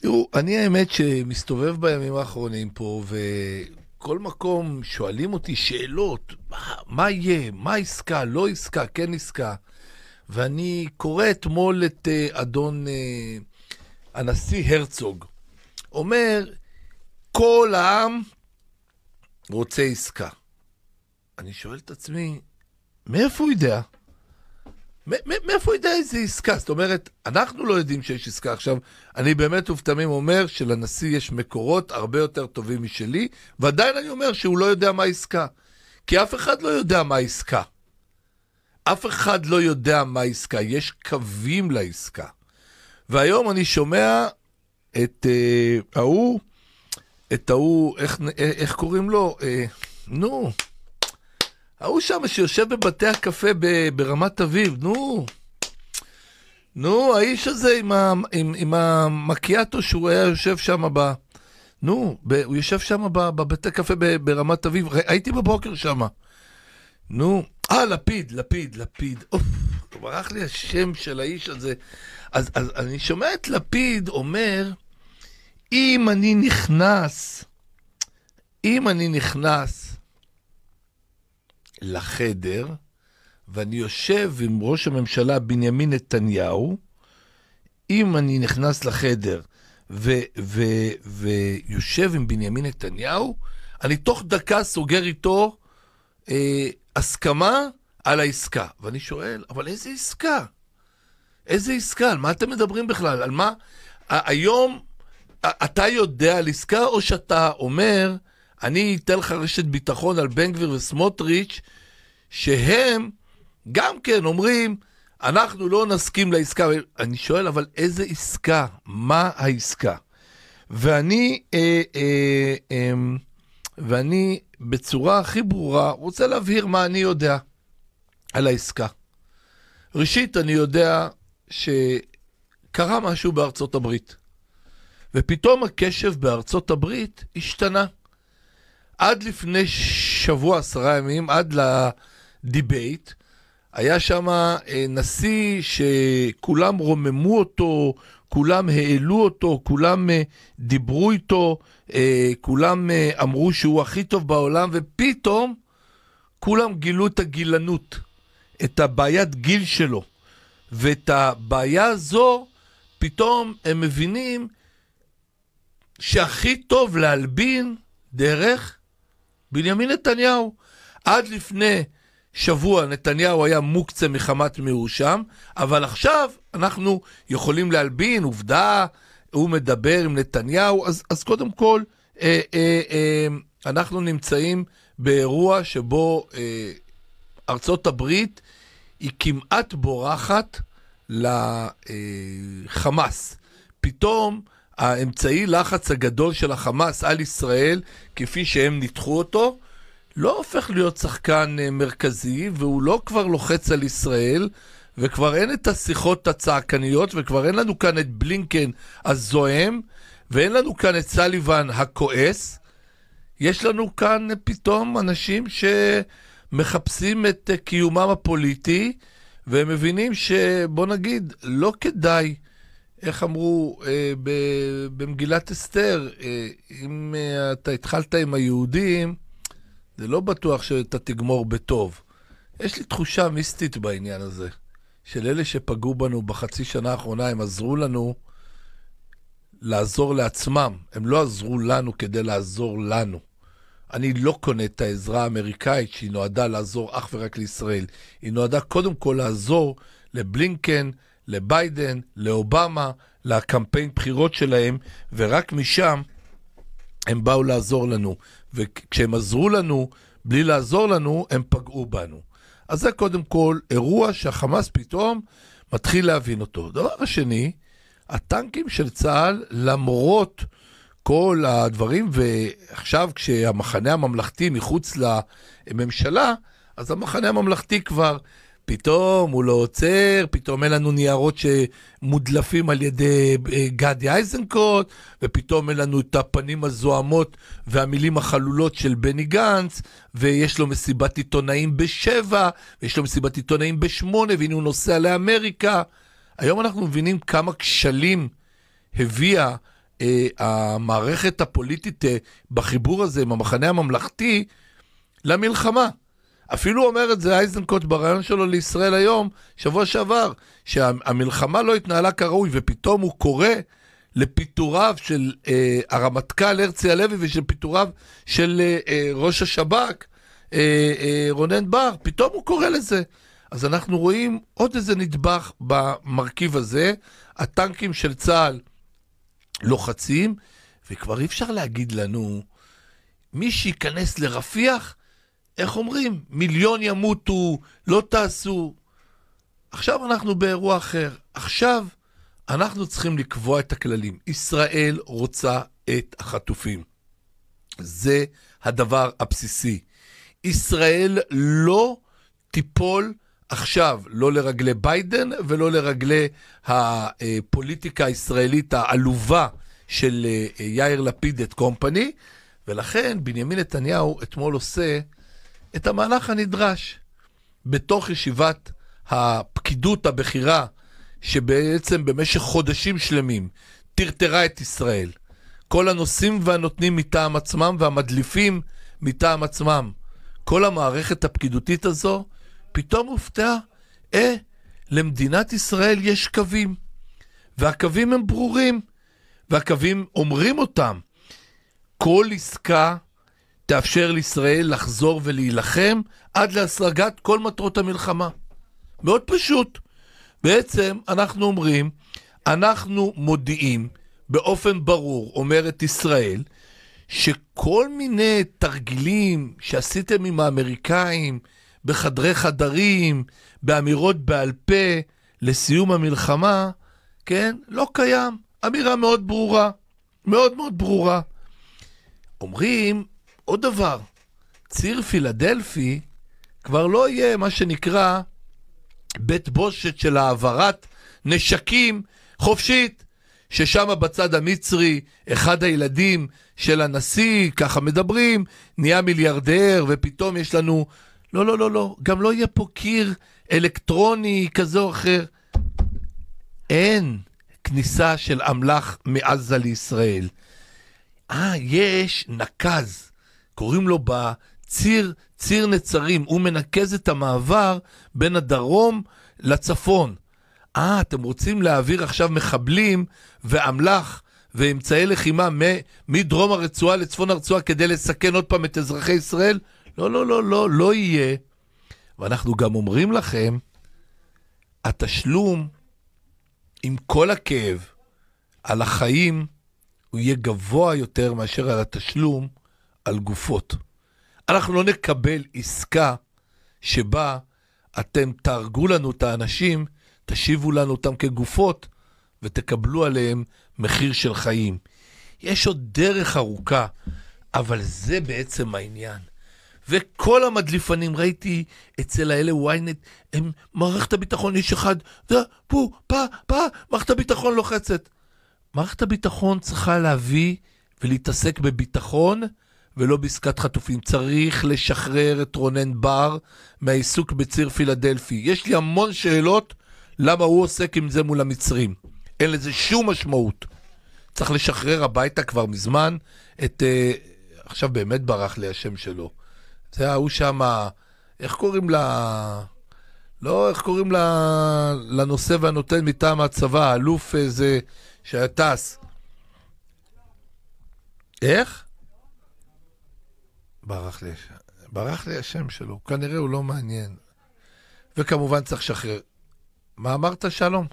תראו, אני האמת שמסתובב בימים האחרונים פה, וכל מקום שואלים אותי שאלות, מה, מה יהיה, מה עסקה, לא עסקה, כן עסקה. ואני קורא אתמול את uh, אדון uh, הנשיא הרצוג, אומר, כל העם רוצה עסקה. אני שואל את עצמי, מאיפה הוא יודע? מאיפה יודע איזה עסקה? זאת אומרת, אנחנו לא יודעים שיש עסקה. עכשיו, אני באמת ובתמים אומר שלנשיא יש מקורות הרבה יותר טובים משלי, ועדיין אני אומר שהוא לא יודע מה העסקה. כי אף אחד לא יודע מה העסקה. אף אחד לא יודע מה העסקה, יש קווים לעסקה. והיום אני שומע את אה, ההוא, אה, את ההוא, איך, אה, איך קוראים לו? אה, נו. ההוא שם שיושב בבתי הקפה ברמת אביב, נו. נו, האיש הזה עם, ה, עם, עם המקיאטו שהוא היה יושב שם ב... נו, ב, הוא יושב שם בבית הקפה ברמת אביב, הייתי בבוקר שם. נו, אה, לפיד, לפיד, לפיד. אוף, ברח לי השם של האיש הזה. אז, אז אני שומע את לפיד אומר, אם אני נכנס, אם אני נכנס לחדר, ואני יושב עם ראש הממשלה בנימין נתניהו, אם אני נכנס לחדר ו- ו- ויושב עם בנימין נתניהו, אני תוך דקה סוגר איתו אה, הסכמה על העסקה. ואני שואל, אבל איזה עסקה? איזה עסקה? על מה אתם מדברים בכלל? על מה? היום אתה יודע על עסקה או שאתה אומר, אני אתן לך רשת ביטחון על בן גביר וסמוטריץ', שהם גם כן אומרים, אנחנו לא נסכים לעסקה. אני שואל, אבל איזה עסקה? מה העסקה? ואני, אה, אה, אה, ואני בצורה הכי ברורה רוצה להבהיר מה אני יודע על העסקה. ראשית, אני יודע שקרה משהו בארצות הברית, ופתאום הקשב בארצות הברית השתנה. עד לפני שבוע, עשרה ימים, עד לדיבייט, היה שם אה, נשיא שכולם רוממו אותו, כולם העלו אותו, כולם אה, דיברו איתו, אה, כולם אמרו שהוא הכי טוב בעולם, ופתאום כולם גילו את הגילנות, את הבעיית גיל שלו. ואת הבעיה הזו, פתאום הם מבינים שהכי טוב להלבין דרך בנימין נתניהו. עד לפני שבוע נתניהו היה מוקצה מחמת מאושם, אבל עכשיו אנחנו יכולים להלבין, עובדה, הוא מדבר עם נתניהו, אז, אז קודם כל, אה, אה, אה, אנחנו נמצאים באירוע שבו אה, ארצות הברית היא כמעט בורחת לחמאס. אה, פתאום האמצעי לחץ הגדול של החמאס על ישראל, כפי שהם ניתחו אותו, לא הופך להיות שחקן אה, מרכזי, והוא לא כבר לוחץ על ישראל, וכבר אין את השיחות הצעקניות, וכבר אין לנו כאן את בלינקן הזוהם, ואין לנו כאן את סליבן הכועס. יש לנו כאן אה, פתאום אנשים שמחפשים את אה, קיומם הפוליטי, והם מבינים שבוא נגיד, לא כדאי איך אמרו אה, ב, במגילת אסתר, אה, אם אה, אתה התחלת עם היהודים, זה לא בטוח שאתה תגמור בטוב. יש לי תחושה מיסטית בעניין הזה, של אלה שפגעו בנו בחצי שנה האחרונה, הם עזרו לנו לעזור לעצמם, הם לא עזרו לנו כדי לעזור לנו. אני לא קונה את העזרה האמריקאית שהיא נועדה לעזור אך ורק לישראל, היא נועדה קודם כל לעזור לבלינקן, לביידן, לאובמה, לקמפיין בחירות שלהם, ורק משם הם באו לעזור לנו. וכשהם עזרו לנו, בלי לעזור לנו, הם פגעו בנו. אז זה קודם כל אירוע שהחמאס פתאום מתחיל להבין אותו. דבר השני, הטנקים של צה"ל, למרות כל הדברים, ועכשיו כשהמחנה הממלכתי מחוץ לממשלה, אז המחנה הממלכתי כבר פתאום הוא לא עוצר, פתאום אין לנו ניירות שמודלפים על ידי אה, גדי אייזנקוט, ופתאום אין לנו את הפנים הזוהמות והמילים החלולות של בני גנץ, ויש לו מסיבת עיתונאים בשבע, ויש לו מסיבת עיתונאים בשמונה, והנה הוא נוסע לאמריקה. היום אנחנו מבינים כמה כשלים הביאה אה, המערכת הפוליטית אה, בחיבור הזה עם המחנה הממלכתי למלחמה. אפילו אומר את זה אייזנקוט בריאיון שלו לישראל היום, שבוע שעבר, שהמלחמה לא התנהלה כראוי, ופתאום הוא קורא לפיטוריו של אה, הרמטכ"ל הרצי הלוי ושל פיטוריו של אה, אה, ראש השב"כ, אה, אה, רונן בר, פתאום הוא קורא לזה. אז אנחנו רואים עוד איזה נדבך במרכיב הזה, הטנקים של צה"ל לוחצים, וכבר אי אפשר להגיד לנו, מי שייכנס לרפיח, איך אומרים? מיליון ימותו, לא תעשו. עכשיו אנחנו באירוע אחר. עכשיו אנחנו צריכים לקבוע את הכללים. ישראל רוצה את החטופים. זה הדבר הבסיסי. ישראל לא תיפול עכשיו, לא לרגלי ביידן ולא לרגלי הפוליטיקה הישראלית העלובה של אה, יאיר לפיד את קומפני, ולכן בנימין נתניהו אתמול עושה את המהלך הנדרש. בתוך ישיבת הפקידות הבכירה, שבעצם במשך חודשים שלמים טרטרה את ישראל. כל הנושאים והנותנים מטעם עצמם והמדליפים מטעם עצמם. כל המערכת הפקידותית הזו פתאום הופתעה, אה, למדינת ישראל יש קווים. והקווים הם ברורים, והקווים אומרים אותם. כל עסקה תאפשר לישראל לחזור ולהילחם עד להשגת כל מטרות המלחמה. מאוד פשוט. בעצם אנחנו אומרים, אנחנו מודיעים באופן ברור, אומרת ישראל, שכל מיני תרגילים שעשיתם עם האמריקאים בחדרי חדרים, באמירות בעל פה לסיום המלחמה, כן? לא קיים. אמירה מאוד ברורה. מאוד מאוד ברורה. אומרים, עוד דבר, ציר פילדלפי כבר לא יהיה מה שנקרא בית בושת של העברת נשקים חופשית, ששם בצד המצרי, אחד הילדים של הנשיא, ככה מדברים, נהיה מיליארדר, ופתאום יש לנו... לא, לא, לא, לא, גם לא יהיה פה קיר אלקטרוני כזה או אחר. אין כניסה של אמל"ח מעזה לישראל. אה, יש נקז. קוראים לו בציר, ציר נצרים, הוא מנקז את המעבר בין הדרום לצפון. אה, אתם רוצים להעביר עכשיו מחבלים ואמל"ח ואמצעי לחימה מדרום הרצועה לצפון הרצועה כדי לסכן עוד פעם את אזרחי ישראל? לא, לא, לא, לא, לא יהיה. ואנחנו גם אומרים לכם, התשלום, עם כל הכאב, על החיים, הוא יהיה גבוה יותר מאשר על התשלום על גופות. אנחנו לא נקבל עסקה שבה אתם תהרגו לנו את האנשים, תשיבו לנו אותם כגופות ותקבלו עליהם מחיר של חיים. יש עוד דרך ארוכה, אבל זה בעצם העניין. וכל המדליפנים, ראיתי אצל האלה ynet, הם, מערכת הביטחון, איש אחד, זה, פו, פה, פה, מערכת הביטחון לוחצת. מערכת הביטחון צריכה להביא ולהתעסק בביטחון, ולא בעסקת חטופים. צריך לשחרר את רונן בר מהעיסוק בציר פילדלפי. יש לי המון שאלות למה הוא עוסק עם זה מול המצרים. אין לזה שום משמעות. צריך לשחרר הביתה כבר מזמן את... אה, עכשיו באמת ברח לי השם שלו. זה ההוא שם, איך קוראים ל... לא, איך קוראים ל... לנושא והנותן מטעם הצבא, האלוף איזה... אה, שהיה טס. איך? ברח לי, ברח לי השם שלו, כנראה הוא לא מעניין. וכמובן צריך לשחרר. מה אמרת, שלום?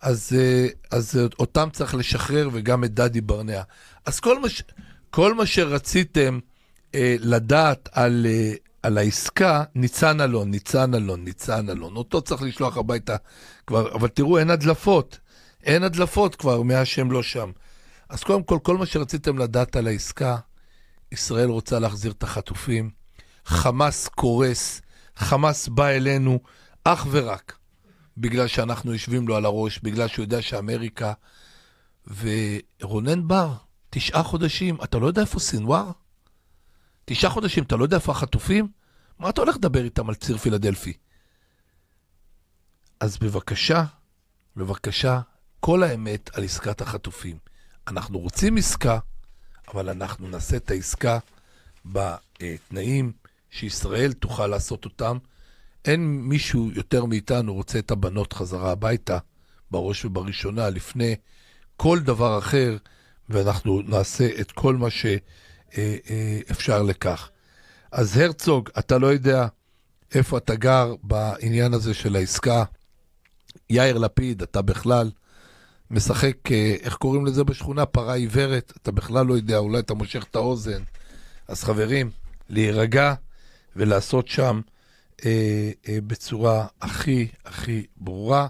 אז, אה, אז אותם צריך לשחרר, וגם את דדי ברנע. אז כל מה, ש, כל מה שרציתם אה, לדעת על, אה, על העסקה, ניצן אלון, ניצן אלון, ניצן אלון. אותו צריך לשלוח הביתה כבר, אבל תראו, אין הדלפות. אין הדלפות כבר מאז שהם לא שם. אז קודם כל, כל מה שרציתם לדעת על העסקה, ישראל רוצה להחזיר את החטופים, חמאס קורס, חמאס בא אלינו אך ורק בגלל שאנחנו יושבים לו על הראש, בגלל שהוא יודע שאמריקה... ורונן בר, תשעה חודשים, אתה לא יודע איפה סנוואר? תשעה חודשים, אתה לא יודע איפה החטופים? מה אתה הולך לדבר איתם על ציר פילדלפי? אז בבקשה, בבקשה, כל האמת על עסקת החטופים. אנחנו רוצים עסקה, אבל אנחנו נעשה את העסקה בתנאים שישראל תוכל לעשות אותם. אין מישהו יותר מאיתנו רוצה את הבנות חזרה הביתה, בראש ובראשונה, לפני כל דבר אחר, ואנחנו נעשה את כל מה שאפשר אה, אה, לכך. אז הרצוג, אתה לא יודע איפה אתה גר בעניין הזה של העסקה. יאיר לפיד, אתה בכלל משחק, אה, איך קוראים לזה בשכונה? פרה עיוורת. אתה בכלל לא יודע, אולי אתה מושך את האוזן. אז חברים, להירגע ולעשות שם אה, אה, בצורה הכי הכי ברורה.